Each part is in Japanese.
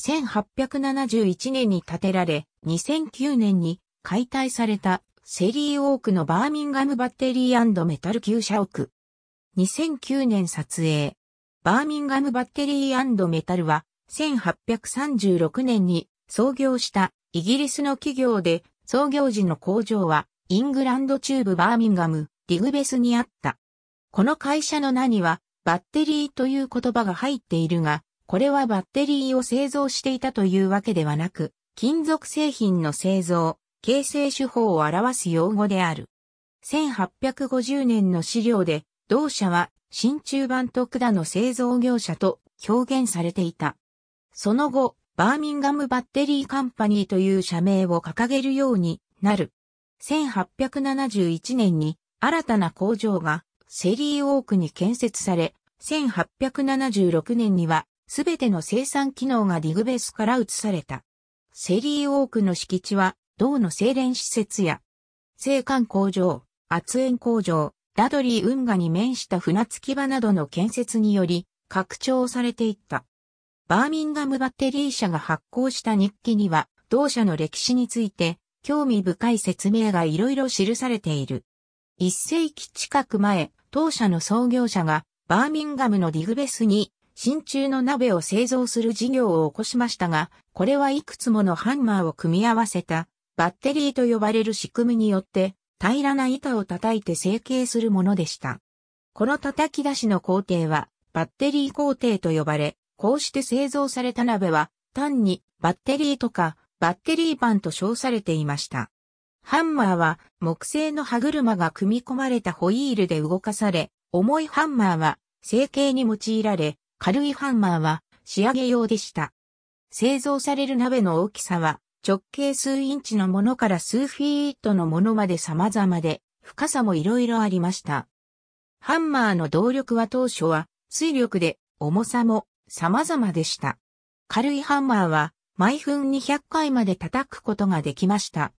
1871年に建てられ、2009年に解体されたセリー・オークのバーミンガムバッテリーメタル旧社屋。2009年撮影。バーミンガムバッテリーメタルは1836年に創業したイギリスの企業で創業時の工場はイングランド中部バーミンガム、リグベスにあった。この会社の名にはバッテリーという言葉が入っているが、これはバッテリーを製造していたというわけではなく、金属製品の製造、形成手法を表す用語である。1850年の資料で、同社は真鍮版と管の製造業者と表現されていた。その後、バーミンガムバッテリーカンパニーという社名を掲げるようになる。1871年に新たな工場がセリーオークに建設され、1876年にはすべての生産機能がディグベースから移された。セリーオークの敷地は、銅の精錬施設や、生管工場、圧縁工場、ダドリー運河に面した船着き場などの建設により、拡張されていった。バーミンガムバッテリー社が発行した日記には、同社の歴史について、興味深い説明がいろいろ記されている。一世紀近く前、当社の創業者が、バーミンガムのディグベスに真鍮の鍋を製造する事業を起こしましたが、これはいくつものハンマーを組み合わせたバッテリーと呼ばれる仕組みによって平らな板を叩いて成形するものでした。この叩き出しの工程はバッテリー工程と呼ばれ、こうして製造された鍋は単にバッテリーとかバッテリー板と称されていました。ハンマーは木製の歯車が組み込まれたホイールで動かされ、重いハンマーは成形に用いられ、軽いハンマーは仕上げ用でした。製造される鍋の大きさは直径数インチのものから数フィートのものまで様々で、深さも色々ありました。ハンマーの動力は当初は水力で重さも様々でした。軽いハンマーは毎分200回まで叩くことができました。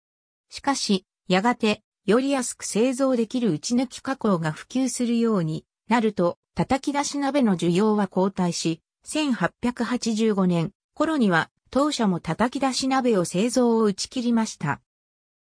しかし、やがてより安く製造できる打ち抜き加工が普及するようになると、叩き出し鍋の需要は後退し、1885年頃には当社も叩き出し鍋を製造を打ち切りました。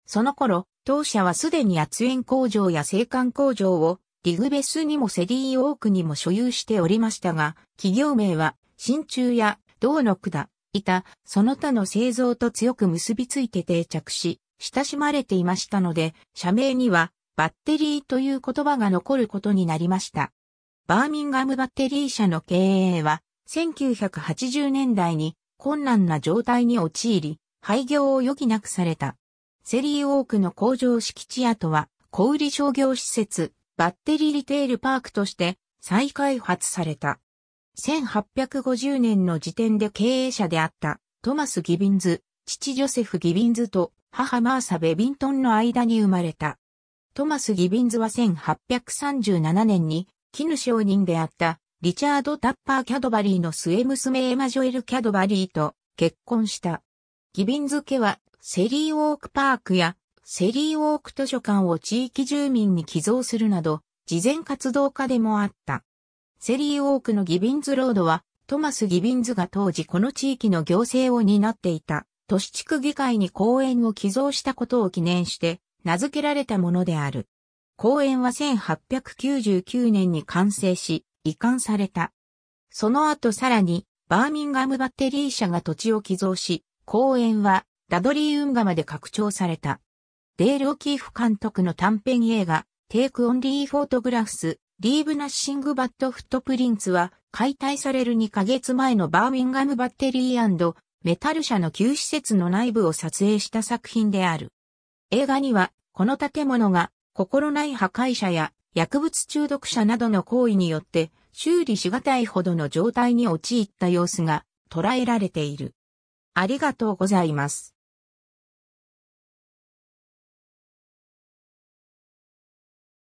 その頃、当社はすでに圧縁工場や生産工場をリグベスにもセリーオークにも所有しておりましたが、企業名は真鍮や銅の管、板、その他の製造と強く結びついて定着し、親しまれていましたので、社名にはバッテリーという言葉が残ることになりました。バーミンガムバッテリー社の経営は、1980年代に困難な状態に陥り、廃業を余儀なくされた。セリー多くの工場敷地跡は、小売商業施設、バッテリーリテールパークとして再開発された。1850年の時点で経営者であったトマス・ギビンズ、父ジョセフ・ギビンズと母マーサ・ベビントンの間に生まれた。トマス・ギビンズは1837年に、絹商人であった、リチャード・タッパー・キャドバリーの末娘エマジョエル・キャドバリーと結婚した。ギビンズ家は、セリーウォークパークや、セリーウォーク図書館を地域住民に寄贈するなど、事前活動家でもあった。セリーウォークのギビンズロードは、トマス・ギビンズが当時この地域の行政を担っていた、都市地区議会に公園を寄贈したことを記念して、名付けられたものである。公園は1899年に完成し、移管された。その後さらに、バーミンガムバッテリー社が土地を寄贈し、公園はダドリー運河まで拡張された。デール・オキーフ監督の短編映画、テイク・オンリー・フォートグラフス、リーブ・ナッシング・バッド・フットプリンツは、解体される2ヶ月前のバーミンガムバッテリーメタル社の旧施設の内部を撮影した作品である。映画には、この建物が、心ない破壊者や薬物中毒者などの行為によって修理しがたいほどの状態に陥った様子が捉えられている。ありがとうございます。